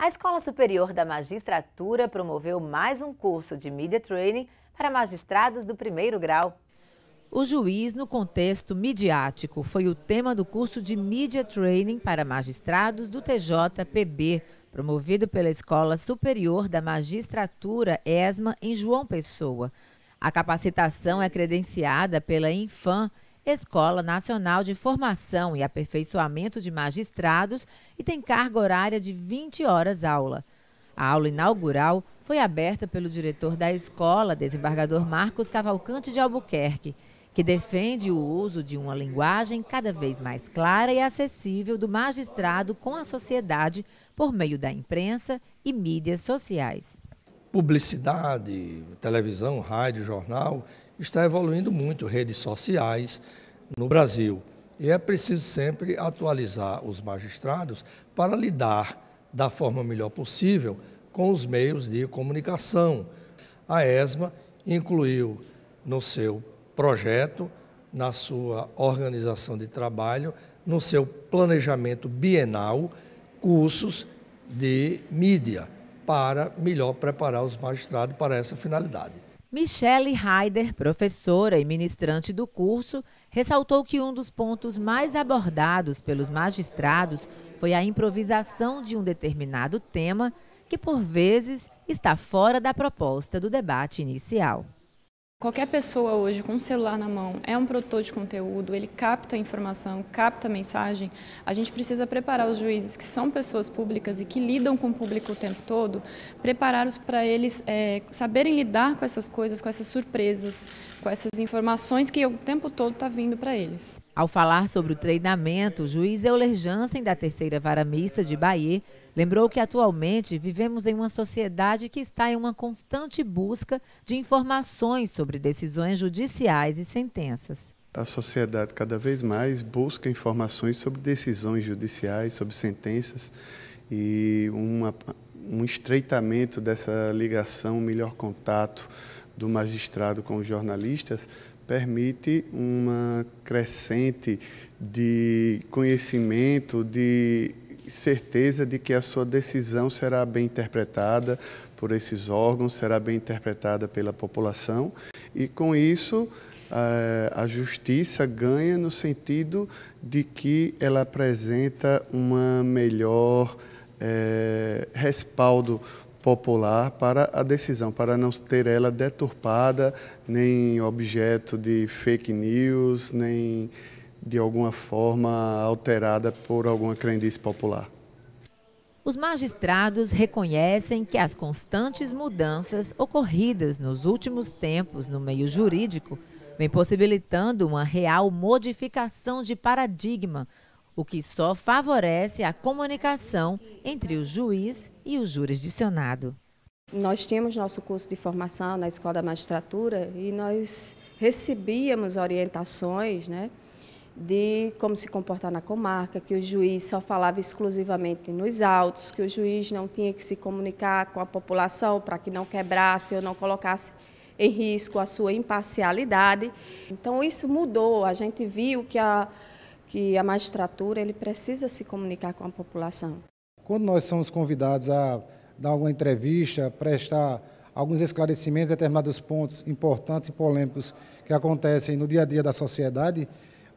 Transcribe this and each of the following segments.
A Escola Superior da Magistratura promoveu mais um curso de Media Training para magistrados do primeiro grau. O juiz no contexto midiático foi o tema do curso de Media Training para magistrados do TJPB, promovido pela Escola Superior da Magistratura ESMA em João Pessoa. A capacitação é credenciada pela Infam Escola Nacional de Formação e Aperfeiçoamento de Magistrados e tem carga horária de 20 horas aula. A aula inaugural foi aberta pelo diretor da escola, desembargador Marcos Cavalcante de Albuquerque, que defende o uso de uma linguagem cada vez mais clara e acessível do magistrado com a sociedade por meio da imprensa e mídias sociais. Publicidade, televisão, rádio, jornal, está evoluindo muito, redes sociais no Brasil. E é preciso sempre atualizar os magistrados para lidar da forma melhor possível com os meios de comunicação. A ESMA incluiu no seu projeto, na sua organização de trabalho, no seu planejamento bienal, cursos de mídia para melhor preparar os magistrados para essa finalidade. Michele Heider, professora e ministrante do curso, ressaltou que um dos pontos mais abordados pelos magistrados foi a improvisação de um determinado tema que, por vezes, está fora da proposta do debate inicial. Qualquer pessoa hoje com um celular na mão é um produtor de conteúdo, ele capta informação, capta mensagem. A gente precisa preparar os juízes, que são pessoas públicas e que lidam com o público o tempo todo, prepará-los para eles é, saberem lidar com essas coisas, com essas surpresas, com essas informações que o tempo todo está vindo para eles. Ao falar sobre o treinamento, o juiz Euler Jansen, da Terceira Vara Mista de Bahia, Lembrou que atualmente vivemos em uma sociedade que está em uma constante busca de informações sobre decisões judiciais e sentenças. A sociedade cada vez mais busca informações sobre decisões judiciais, sobre sentenças e uma, um estreitamento dessa ligação, um melhor contato do magistrado com os jornalistas permite uma crescente de conhecimento, de certeza de que a sua decisão será bem interpretada por esses órgãos, será bem interpretada pela população e com isso a justiça ganha no sentido de que ela apresenta uma melhor é, respaldo popular para a decisão, para não ter ela deturpada, nem objeto de fake news, nem de alguma forma alterada por alguma crendice popular. Os magistrados reconhecem que as constantes mudanças ocorridas nos últimos tempos no meio jurídico vem possibilitando uma real modificação de paradigma, o que só favorece a comunicação entre o juiz e o jurisdicionado. Nós tínhamos nosso curso de formação na Escola da Magistratura e nós recebíamos orientações, né? de como se comportar na comarca, que o juiz só falava exclusivamente nos autos, que o juiz não tinha que se comunicar com a população para que não quebrasse ou não colocasse em risco a sua imparcialidade. Então isso mudou, a gente viu que a, que a magistratura ele precisa se comunicar com a população. Quando nós somos convidados a dar alguma entrevista, prestar alguns esclarecimentos, determinados pontos importantes e polêmicos que acontecem no dia a dia da sociedade,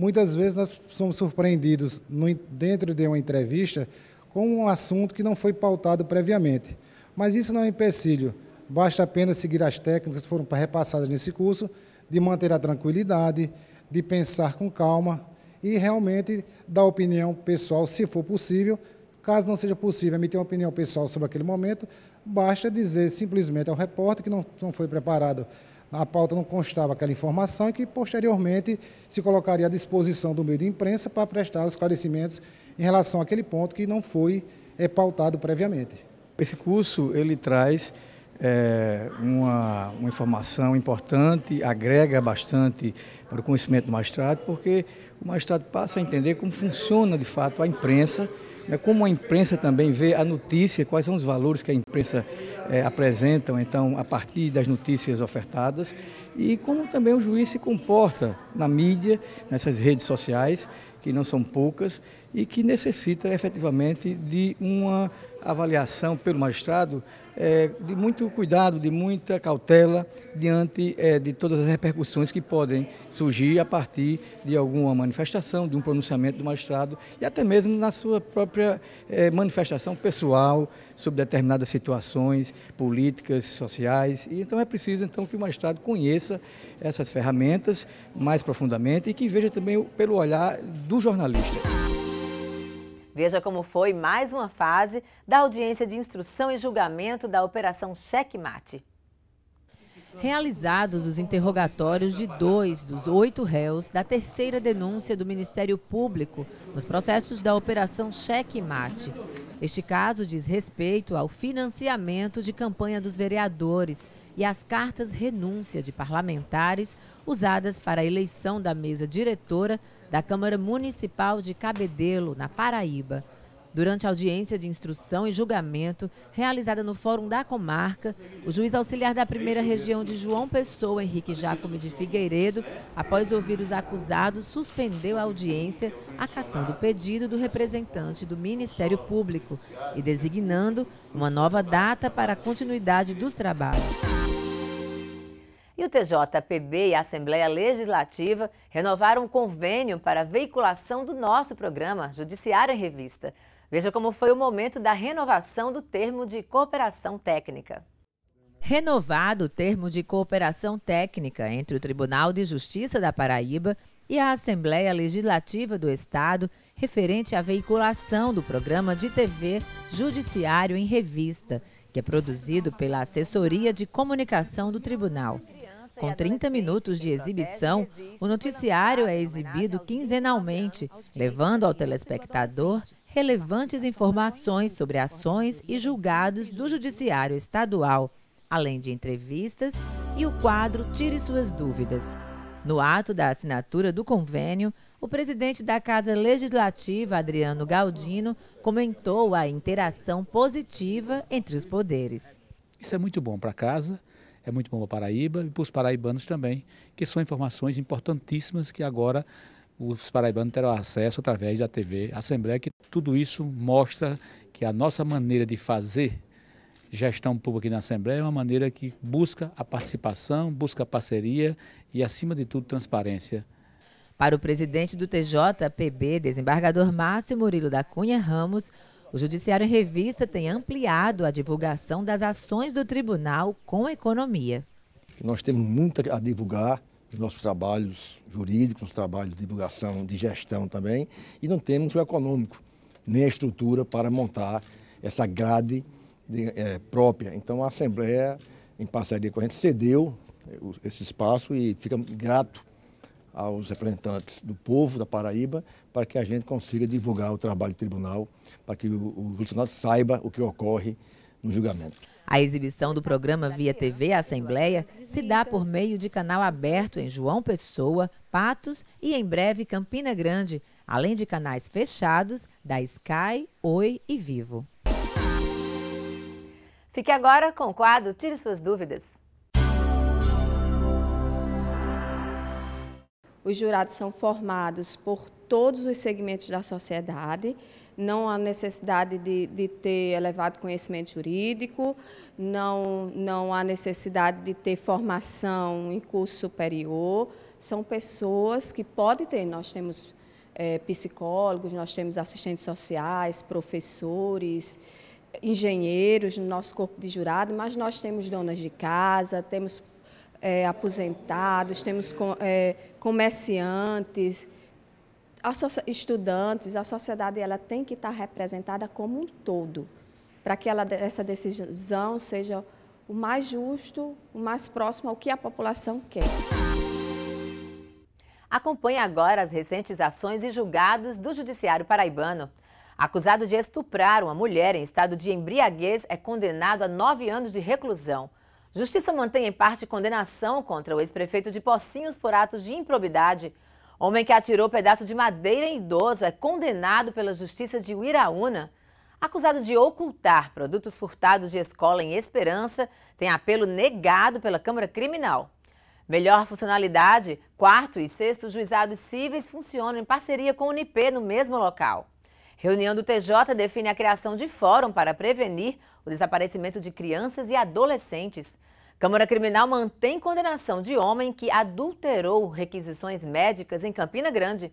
Muitas vezes nós somos surpreendidos no, dentro de uma entrevista com um assunto que não foi pautado previamente. Mas isso não é um empecilho. Basta apenas seguir as técnicas que foram repassadas nesse curso, de manter a tranquilidade, de pensar com calma e realmente dar opinião pessoal, se for possível. Caso não seja possível emitir uma opinião pessoal sobre aquele momento, basta dizer simplesmente ao repórter que não, não foi preparado na pauta não constava aquela informação e que posteriormente se colocaria à disposição do meio de imprensa para prestar os esclarecimentos em relação àquele ponto que não foi é, pautado previamente. Esse curso ele traz é uma, uma, informação importante, agrega bastante para o conhecimento do magistrado, porque o magistrado passa a entender como funciona de fato a imprensa, né, como a imprensa também vê a notícia, quais são os valores que a imprensa é, apresenta, então, a partir das notícias ofertadas, e como também o juiz se comporta na mídia, nessas redes sociais, que não são poucas, e que necessita efetivamente de uma avaliação pelo magistrado é, de muito cuidado, de muita cautela diante é, de todas as repercussões que podem surgir a partir de alguma manifestação, de um pronunciamento do magistrado e até mesmo na sua própria é, manifestação pessoal sobre determinadas situações políticas, sociais. E então é preciso então que o magistrado conheça essas ferramentas mais profundamente e que veja também pelo olhar do jornalista. Veja como foi mais uma fase da audiência de instrução e julgamento da Operação Checkmate realizados os interrogatórios de dois dos oito réus da terceira denúncia do Ministério Público nos processos da Operação Cheque Mate. Este caso diz respeito ao financiamento de campanha dos vereadores e às cartas renúncia de parlamentares usadas para a eleição da mesa diretora da Câmara Municipal de Cabedelo, na Paraíba. Durante a audiência de instrução e julgamento realizada no Fórum da Comarca, o juiz auxiliar da primeira região de João Pessoa, Henrique Jacome de Figueiredo, após ouvir os acusados, suspendeu a audiência, acatando o pedido do representante do Ministério Público e designando uma nova data para a continuidade dos trabalhos. E o TJPB e a Assembleia Legislativa renovaram o um convênio para a veiculação do nosso programa Judiciário em Revista. Veja como foi o momento da renovação do termo de cooperação técnica. Renovado o termo de cooperação técnica entre o Tribunal de Justiça da Paraíba e a Assembleia Legislativa do Estado referente à veiculação do programa de TV Judiciário em Revista, que é produzido pela Assessoria de Comunicação do Tribunal. Com 30 minutos de exibição, o noticiário é exibido quinzenalmente, levando ao telespectador relevantes informações sobre ações e julgados do Judiciário Estadual, além de entrevistas e o quadro Tire Suas Dúvidas. No ato da assinatura do convênio, o presidente da Casa Legislativa, Adriano Galdino, comentou a interação positiva entre os poderes. Isso é muito bom para a Casa é muito bom para a Paraíba e para os paraibanos também, que são informações importantíssimas que agora os paraibanos terão acesso através da TV Assembleia, que tudo isso mostra que a nossa maneira de fazer gestão pública aqui na Assembleia é uma maneira que busca a participação, busca a parceria e, acima de tudo, transparência. Para o presidente do TJPB, desembargador Márcio Murilo da Cunha Ramos, o Judiciário em Revista tem ampliado a divulgação das ações do tribunal com a economia. Nós temos muito a divulgar os nossos trabalhos jurídicos, os trabalhos de divulgação, de gestão também, e não temos o econômico, nem a estrutura para montar essa grade de, é, própria. Então a Assembleia, em parceria com a gente, cedeu é, esse espaço e fica grato aos representantes do povo da Paraíba para que a gente consiga divulgar o trabalho do tribunal, para que o, o saiba o que ocorre no julgamento. A exibição do programa via TV Assembleia se dá por meio de canal aberto em João Pessoa, Patos e em breve Campina Grande, além de canais fechados da Sky, Oi e Vivo. Fique agora com o quadro Tire Suas Dúvidas. Os jurados são formados por todos os segmentos da sociedade, não há necessidade de, de, ter elevado conhecimento jurídico, não, não há necessidade de ter formação em curso superior. São pessoas que podem ter, nós temos é, psicólogos, nós temos assistentes sociais, professores, engenheiros no nosso corpo de jurado, mas nós temos donas de casa, temos é, aposentados, temos com, é, comerciantes, a so estudantes, a sociedade ela tem que estar representada como um todo, para que ela, essa decisão seja o mais justo, o mais próximo ao que a população quer. Acompanhe agora as recentes ações e julgados do Judiciário Paraibano. Acusado de estuprar uma mulher em estado de embriaguez, é condenado a nove anos de reclusão. Justiça mantém em parte condenação contra o ex-prefeito de Pocinhos por atos de improbidade. Homem que atirou pedaço de madeira em idoso é condenado pela Justiça de Uiraúna. Acusado de ocultar produtos furtados de escola em Esperança, tem apelo negado pela Câmara Criminal. Melhor funcionalidade, quarto e sexto juizados cíveis funcionam em parceria com o UNIP no mesmo local. Reunião do TJ define a criação de fórum para prevenir o desaparecimento de crianças e adolescentes. Câmara Criminal mantém condenação de homem que adulterou requisições médicas em Campina Grande.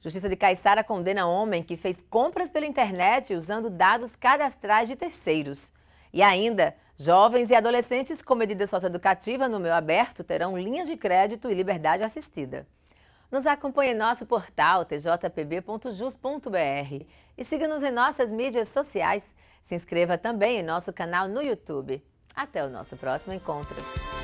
Justiça de Caiçara condena homem que fez compras pela internet usando dados cadastrais de terceiros. E ainda, jovens e adolescentes com medida socioeducativa no meio aberto terão linha de crédito e liberdade assistida. Nos acompanhe em nosso portal tjpb.jus.br e siga-nos em nossas mídias sociais. Se inscreva também em nosso canal no YouTube. Até o nosso próximo encontro.